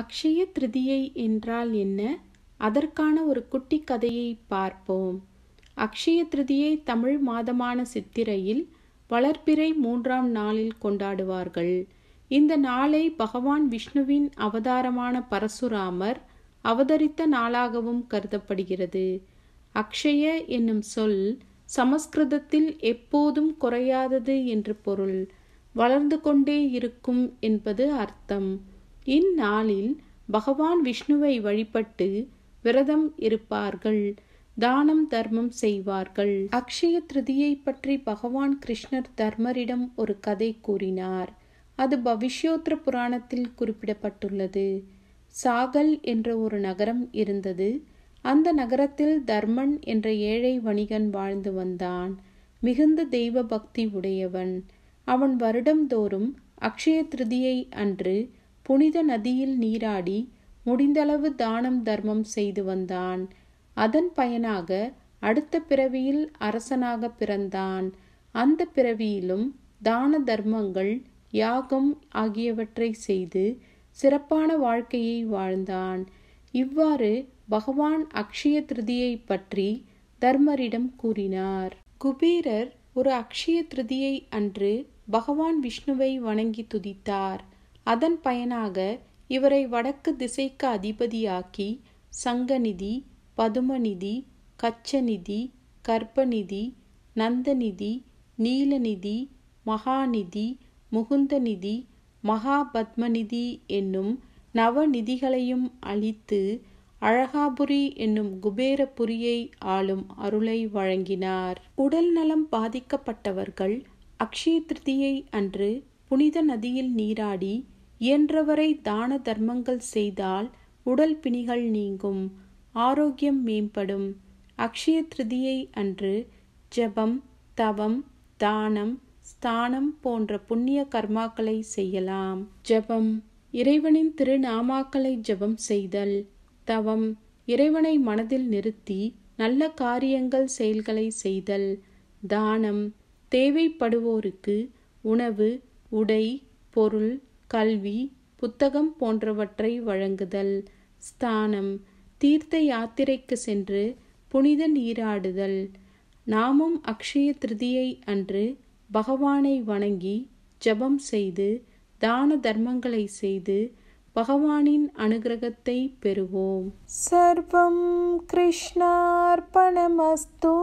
அக்ஷய திருதியை என்றால் என்ன அதற்கான ஒரு குட்டி கதையை பார்ப்போம் அக்ஷய திருதியை தமிழ் மாதமான சித்திரையில் வளர்ப்பிறை மூன்றாம் நாளில் கொண்டாடுவார்கள் இந்த நாளை பகவான் விஷ்ணுவின் அவதாரமான பரசுராமர் அவதரித்த நாளாகவும் கருதப்படுகிறது அக்ஷய என்னும் சொல் சமஸ்கிருதத்தில் எப்போதும் குறையாதது என்று பொருள் வளர்ந்து கொண்டே இருக்கும் என்பது அர்த்தம் இந்நாளில் பகவான் விஷ்ணுவை வழிபட்டு விரதம் இருப்பார்கள் தானம் தர்மம் செய்வார்கள் அக்ஷய திருதியை பற்றி பகவான் கிருஷ்ணர் தர்மரிடம் ஒரு கதை கூறினார் அது பவிஷ்யோத்திர புராணத்தில் குறிப்பிடப்பட்டுள்ளது சாகல் என்ற ஒரு நகரம் இருந்தது அந்த நகரத்தில் தர்மன் என்ற ஏழை வணிகன் வாழ்ந்து வந்தான் மிகுந்த தெய்வ பக்தி உடையவன் அவன் வருடம்தோறும் அக்ஷய திருதியை அன்று புனித நதியில் நீராடி முடிந்தளவு தானம் தர்மம் செய்து வந்தான் அதன் பயனாக அடுத்த பிறவியில் அரசனாக பிறந்தான் அந்த பிறவியிலும் தான தர்மங்கள் யாகம் ஆகியவற்றை செய்து சிறப்பான வாழ்க்கையை வாழ்ந்தான் இவ்வாறு பகவான் அக்ஷய திருதியை பற்றி தர்மரிடம் கூறினார் குபீரர் ஒரு அக்ஷய திருதியை அன்று பகவான் விஷ்ணுவை வணங்கி துதித்தார் அதன் பயனாக இவரை வடக்கு திசைக்கு அதிபதியாக்கி சங்கநிதி பதுமநிதி கச்சநிதி கர்ப்பநிதி நந்தநிதி நீலநிதி மகாநிதி முகுந்தநிதி மகாபத்மநிதி என்னும் நவநிதிகளையும் அளித்து அழகாபுரி என்னும் குபேரபுரியை ஆளும் அருளை வழங்கினார் உடல் நலம் பாதிக்கப்பட்டவர்கள் அக்ஷய திருதியை அன்று புனித நதியில் நீராடி இயன்றவரை தான தர்மங்கள் செய்தால் உடல் பிணிகள் நீங்கும் ஆரோக்கியம் மேம்படும் அக்ஷய திருதியை அன்று ஜபம் தவம் தானம் ஸ்தானம் போன்ற புண்ணிய கர்மாக்களை செய்யலாம் ஜபம் இறைவனின் திருநாமாக்களை ஜபம் செய்தல் தவம் இறைவனை மனதில் நிறுத்தி நல்ல காரியங்கள் செயல்களை செய்தல் தானம் தேவைப்படுவோருக்கு உணவு உடை பொருள் கல்வி புத்தகம் போன்றவற்றை வழங்குதல் ஸ்தானம் தீர்த்த யாத்திரைக்கு சென்று புனித நீராடுதல் நாமும் அக்ஷய திருதியை அன்று பகவானை வணங்கி ஜபம் செய்து தான தர்மங்களை செய்து பகவானின் அனுகிரகத்தை பெறுவோம் சர்வம் கிருஷ்ணார்பணமஸ்தோ